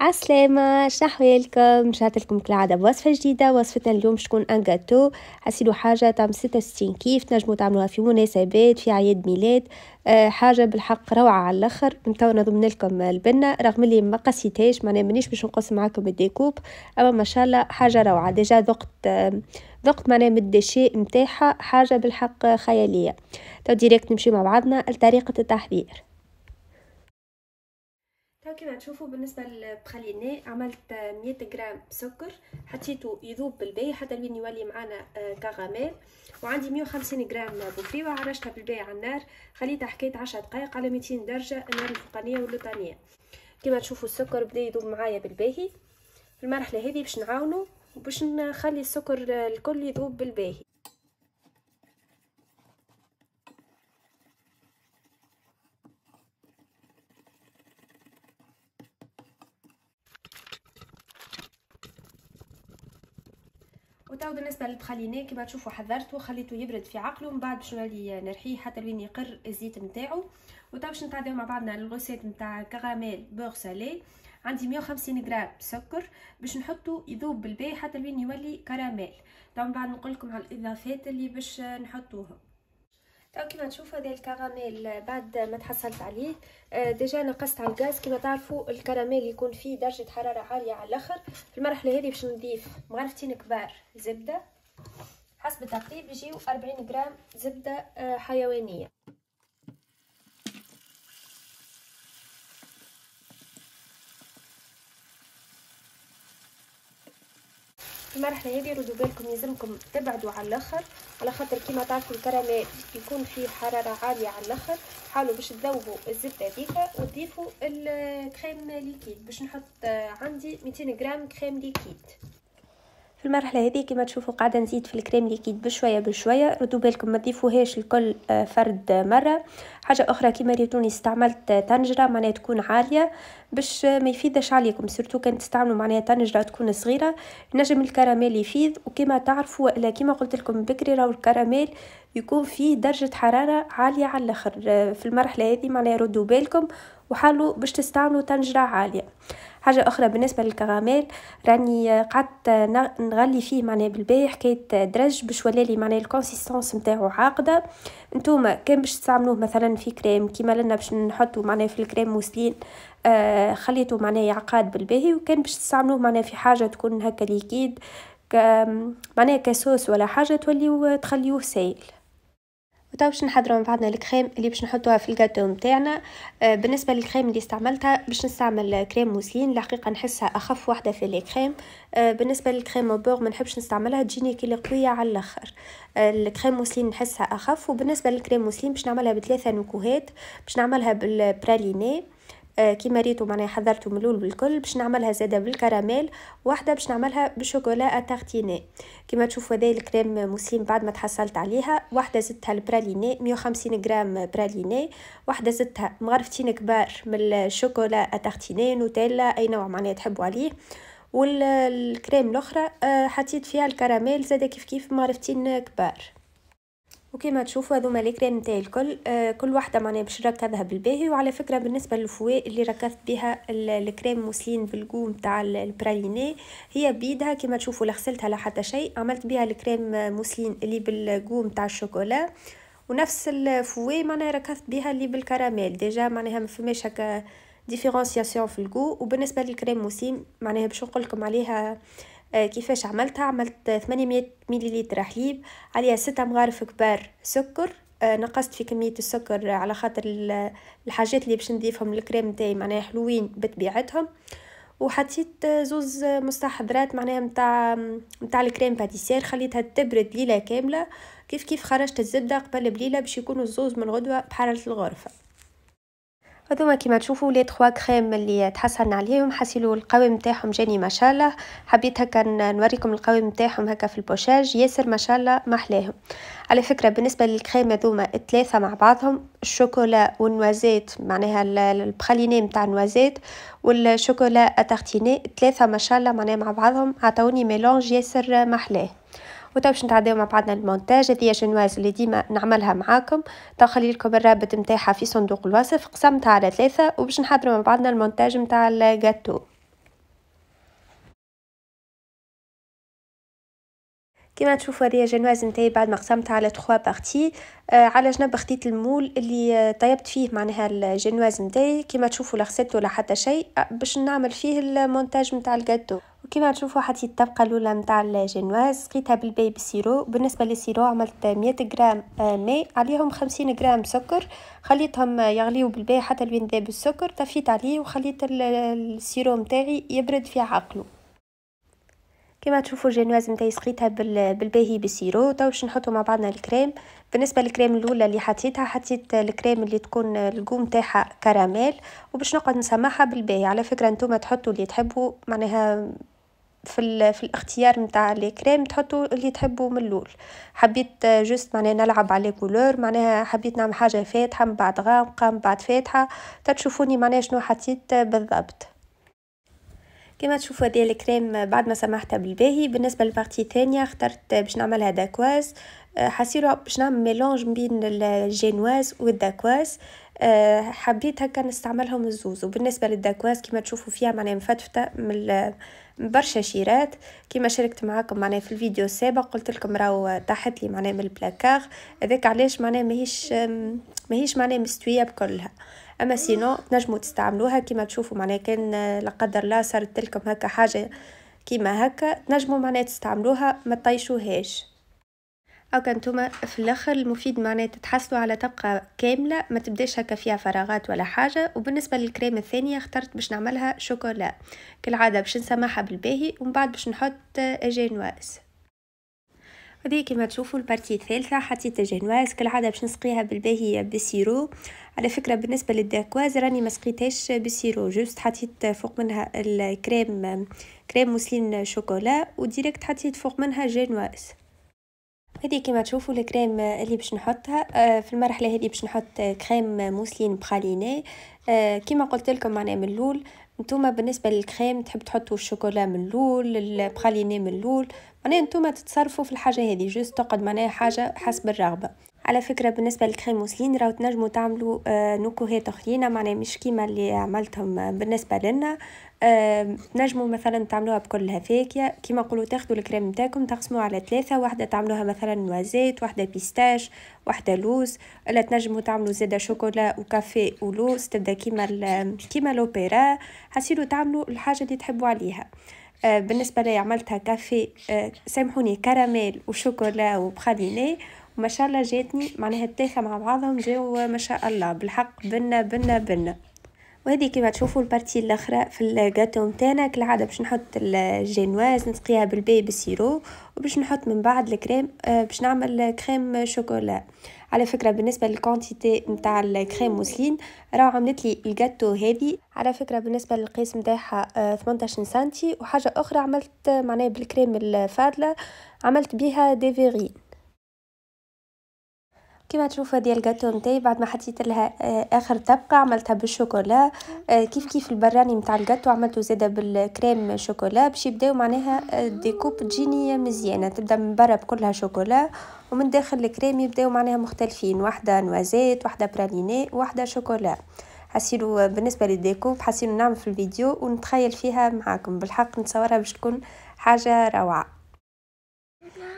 عالسلامة شنحوالكم رجعت لكم كالعادة بوصفة جديدة وصفتنا اليوم شكون ان جاتو حسيلو حاجة تعمل وستين كيف تنجمو تعملوها في مناسبات في عيد ميلاد أه حاجة بالحق روعة على الاخر نتاو نضمن لكم البنة رغم اللي ما قسيتهاش معناها مانيش باش نقص معاكم الديكوب اما ما شاء الله حاجة روعة ديجا ذقت آه، ذقت معناها من الدشي نتاعها حاجة بالحق خيالية تو ديريكت نمشي مع بعضنا لطريقة التحضير كما تشوفوا بالنسبه للبراليني عملت 100 غرام سكر حطيته يذوب بالباهي حتى لين يولي معنا آه، كراميل وعندي 150 غرام بوفيو عرشتها بالباهي على النار خليتها حكايه 10 دقائق على 200 درجه النار الفوقانيه واللطانيه كما تشوفوا السكر بدا يذوب معايا بالباهي في المرحله هذه باش نعاونوا وباش نخلي السكر آه، الكل يذوب بالباهي وتو بالنسبه للبخالينيه كما تشوفوا حذرته وخليته يبرد في عقله من بعد باش نولي نرحيه حتى لين يقر الزيت نتاعو وتو باش نتعداو مع بعضنا الروسيت نتاع كراميل بور سالي عندي 150 غرام سكر باش نحطو يذوب بالباهي حتى لين يولي كراميل تو من بعد نقول لكم على الاضافات اللي باش نحطوهم كما تشوفوا هذا الكراميل بعد ما تحصلت عليه آه، ديجا نقصت على الغاز كما تعرفوا الكراميل يكون فيه درجه حراره عاليه على الاخر في المرحله هذه باش نضيف مغرفتين كبار زبده حسب التقريب يجيو 40 غرام زبده آه، حيوانيه المرحلة هذه ردوا بالكم يلزمكم تبعدوا على الاخر على خاطر كيما تعرفوا الكراميل يكون فيه حراره عاليه على الاخر حاولوا باش تذوبوا الزبده هذيكا وتضيفوا الكريم ليكيد باش نحط عندي 200 غرام كريم ليكيد في المرحله هذه كما تشوفوا قاعده نزيد في الكريم ليكيد بشويه بشويه ردوا بالكم ما تضيفوهاش لكل آه، فرد مره حاجه اخرى كما ريتوني استعملت طنجره معناها تكون عاليه باش ما يفيدش عليكم سورتو كان تستعملوا معناها طنجره تكون صغيره نجم الكراميل يفيد وكما تعرفوا إلا كما قلت لكم بكري راهو الكراميل يكون فيه درجه حراره عاليه على الاخر آه، في المرحله هذه معناها ردوا بالكم وحالوا باش تستعملوا طنجره عاليه حاجه اخرى بالنسبه للكراميل راني قعدت نغلي فيه معناها بالباهي حكايه درج باش ولالي معناها الكونسيستونس نتاعو عاقده نتوما كان باش تستعملوه مثلا في كريم كيما لنا باش نحطو معناها في الكريم موسلين آه خليته معناها عقاد بالباهي وكان باش تستعملوه معناها في حاجه تكون هكا ليكيد معناه معناها كسوس ولا حاجه توليو تخليوه سائل وتو باش نحضروا من بعدنا الكريم اللي باش نحطوها في الجاتو نتاعنا آه، بالنسبه للكريم اللي استعملتها باش نستعمل كريم موسلين الحقيقه نحسها اخف وحده في الكريم آه، بالنسبه للكريم بور ما نحبش نستعملها تجيني كي قويه على الاخر آه، الكريم موسلين نحسها اخف وبالنسبه للكريم موسلين باش نعملها بثلاثه نكهات باش نعملها بالبراليني آه، كيما ريتو معناها من الاول بالكل باش نعملها زاده بالكراميل واحده باش نعملها بالشوكولا تارتيني كيما تشوفوا هذا الكريم موسيم بعد ما تحصلت عليها واحده زدتها البراليني 150 غرام براليني واحده زدتها مغرفتين كبار من الشوكولا تارتيني نوتيلا اي نوع معناها تحبوا عليه والكريم الاخرى آه، حطيت فيها الكراميل زاده كيف كيف مغرفتين كبار وكما تشوفوا هذوما الكريم نتاعي الكل آه كل واحده معناها باش ركزها بالباهي وعلى فكره بالنسبه للفواء اللي ركزت بها الكريم موسلين بالقوم نتاع البراليني هي بيدها كما تشوفوا لا غسلتها لا حتى شيء عملت بها الكريم موسلين اللي بالقوم نتاع الشوكولا ونفس الفواء معناها ركزت بها اللي بالكراميل ديجا معناها ما فماش هكا ديفيرونسياسيون في الجو وبالنسبه للكريم موسلين معناها باش نقول لكم عليها آه، كيفاش عملتها عملت 800 مليلتر حليب عليها ستة مغارف كبار سكر آه، نقصت في كمية السكر على خاطر الحاجات اللي باش نضيفهم للكريم نتاعي معناها حلوين بطبيعتهم وحطيت زوز مستحضرات معناها متاع متاع الكريم باتيسير خليتها تبرد ليله كامله كيف كيف خرجت الزبده قبل بليله باش يكونوا الزوز من غدوه بحراره الغرفه هذوما كيما تشوفوا لي تخوا كريم اللي تحصلنا عليهم حسيلو القوام نتاعهم جاني ما شاء الله حبيت هكا نوريكم القوام نتاعهم هكا في البوشاج ياسر ما شاء الله محلاهم على فكره بالنسبه للكريم هذوما الثلاثه مع بعضهم الشوكولا والنوازيت معناها البخاليني نتاع النوازيت والشوكولا اتارتيني الثلاثه ما شاء الله معناها مع بعضهم عطاوني ميلونج ياسر محلاه وتو باش نتعداو مع بعضنا المونتاج هذه شنواز اللي ديما نعملها معاكم تو خلي لكم الرابط نتاعها في صندوق الوصف قسمتها على ثلاثه وباش نحضروا مع بعضنا المونتاج نتاع الجاتو كما تشوفوا هذه جنواز نتاعي بعد ما قسمتها على 3 بارتي آه على جنب خديت المول اللي آه، طيبت فيه معناها الجنواز نتاعي كما تشوفوا لا ولا حتى شيء آه، باش نعمل فيه المونتاج نتاع الجاتو وكما تشوفوا حطيت الطبقه الاولى نتاع الجينواز سقيتها بالبيب سيرو بالنسبه للسيرو عملت 100 غرام ماء عليهم 50 غرام سكر خليتهم يغليو بالبي حتى لين ذاب السكر طفيت عليه وخليت السيرو نتاعي يبرد في عقله كما تشوفوا الجينواز نتاعي سقيتها بالباهي بالسيرو تو باش نحطو مع بعضنا الكريم بالنسبه للكريم الاولى اللي حطيتها حطيت الكريم اللي تكون القوم تاعها كراميل وباش نقعد نسمعها بالباهي على فكره نتوما تحطوا اللي تحبوا معناها في, في الاختيار نتاع الكريم تحطوا اللي تحبوا من الاول حبيت جوست معناها نلعب على كولور معناها حبيت نعمل حاجه فاتحه من بعد غامقه من بعد فاتحه تتشوفوني معناها شنو حطيت بالضبط كما تشوفوا هذه الكريم بعد ما سمحتها بالباهي بالنسبه للبارتي الثانيه اخترت باش نعملها داكواز آه، حسيرة باش نعمل ميلونج بين الجينواز والداكواز آه، حبيت هكا نستعملهم الزوز وبالنسبه للداكواز كما تشوفوا فيها معناها مفتفته من برشا شيرات كما شاركت معاكم معناها في الفيديو السابق قلت لكم راهو طاحت لي معناها من البلاكار هذاك علاش معناها ماهيش ماهيش معناها مستويه بكلها اما سينو تنجموا تستعملوها كما تشوفوا معناها كان آه، لا قدر الله صارت لكم هكا حاجه كيما هكا تنجموا معناها تستعملوها ما تطيشوهاش او كنتوما في الاخر المفيد معناتها تحصلوا على طبقه كامله ما تبداش هكا فيها فراغات ولا حاجه وبالنسبه للكريمة الثانيه اخترت باش نعملها شوكولا كالعاده باش نسمعها بالباهي ومن بعد باش نحط جينواز هذه كما تشوفوا البارتي الثالثه حطيت الجنواز كالعاده باش نسقيها بالباهي بالسيرو على فكره بالنسبه للداكواز راني ما سقيتهاش بالسيرو جوست حطيت فوق منها الكريم كريم موسلين شوكولا وديريكت حطيت فوق منها جينواز هذه كما تشوفوا الكريم اللي باش نحطها آه، في المرحله هذه باش نحط آه، كريم موسلين بخاليني آه، كما قلت لكم معناها من الاول نتوما بالنسبه للكريم تحب تحطوا الشوكولا من الاول البخاليني من الاول معناها نتوما تتصرفوا في الحاجه هذه جوست تقعد معناها حاجه حسب الرغبه على فكره بالنسبه للكريم موسلين راهو تنجموا تعملوا آه، نكهات اخرين معناها مش كيما اللي عملتهم بالنسبه لنا آه، تنجموا مثلا تعملوها بكل هفاكيا كيما نقولوا تاخذوا الكريم نتاعكم تقسموه على ثلاثه واحده تعملوها مثلا نوازيت واحده بيستاش واحده لوز ولا تنجموا تعملوا زاده شوكولا وكافي ولوز تبدا كيما كيما لوبيرا حسيلو تعملوا الحاجه اللي تحبوا عليها آه، بالنسبه لي عملتها كافي سامحوني كراميل وشوكولا وبخاليني وما شاء الله جاتني معناها التاخة مع بعضهم جاو ما شاء الله بالحق بنا بنا بنا وهذه كما تشوفوا البارتي الاخرى في الجاتو نتاعنا كالعاده باش نحط الجينواز نسقيها بالباي بالسيرو وباش نحط من بعد الكريم آه، باش نعمل كريم شوكولا على فكره بالنسبه للكونتيتي نتاع الكريم موسلين راه عملت لي الجاتو هذه على فكره بالنسبه للقياس نتاعها 18 سنتي وحاجه اخرى عملت معناها بالكريم الفاضله عملت بيها ديفيري كيما تشوفوا هذه الكاتو نتاعي بعد ما حطيت لها آه، اخر طبقه عملتها بالشوكولا آه، كيف كيف البراني نتاع الكاتو عملته زاده بالكريم شوكولا باش يبداو معناها آه، ديكوب تجيني مزيانه تبدا من برا بكلها شوكولا ومن داخل الكريم يبداو معناها مختلفين واحده نوازيت واحده براليني واحده شوكولا حسيلو بالنسبه للديكوب حسيلو نعمل في الفيديو ونتخيل فيها معاكم بالحق نتصورها باش تكون حاجه روعه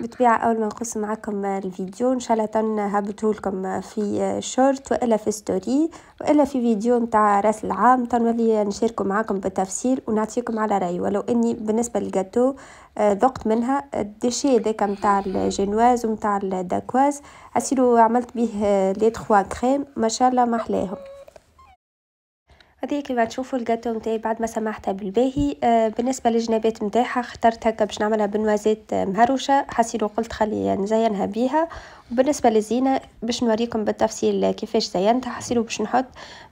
بالطبيعة أول ما نقص معكم الفيديو إن شاء الله هبطه لكم في شورت وإلا في ستوري وإلا في فيديو نتاع راس العام تنولي نشاركه معاكم بالتفصيل ونعطيكم على رأيي ولو إني بالنسبة للجاتو آه، ذقت منها الديشي هذاك نتاع الجينواز ومتاع الداكواز عسيرو عملت به لي تخوا كريم ما شاء الله احلاهم هذه كيما تشوفوا الكاطو نتاعي بعد ما سمحتها بالباهي آه، بالنسبه للجنابات نتاعها اخترت هكا باش نعملها بنوازيت آه، مهروشه حسيت وقلت خلي نزينها بيها وبالنسبه للزينه باش نوريكم بالتفصيل كيفاش زينتها حسيت باش نحط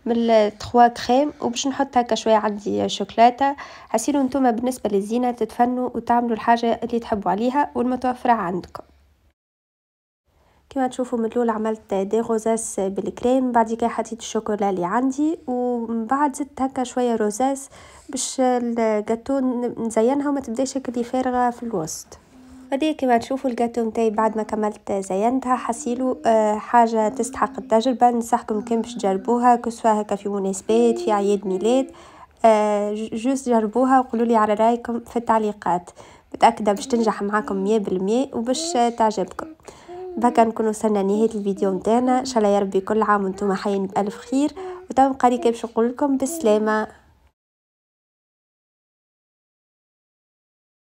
من 3 كريم وباش نحط هكا شويه عندي شوكولاته حسيت نتوما بالنسبه للزينه تتفنوا وتعملوا الحاجه اللي تحبوا عليها والمتوفره عندكم كما تشوفوا من الاول عملت دي غوزاس بالكريم بعد كده حطيت الشوكولا اللي عندي ومن بعد زدت هكا شويه روزاس باش الجاتو نزينها وما تبداش هكا فارغه في الوسط هذه كما تشوفوا الجاتو نتاعي بعد ما كملت زينتها حسيلو آه، حاجة تستحق التجربة ننصحكم كان باش تجربوها كسوا هكا في مناسبات في عيد ميلاد آه، جوست جربوها وقولوا لي على رايكم في التعليقات متأكدة باش تنجح معاكم مية بالمية وباش تعجبكم بكا نكونوا وصلنا لنهايه الفيديو نتاعنا ان شاء الله يا ربي كل عام وانتم حيين بالف خير وتبقى لي كيف باش نقول لكم بالسلامه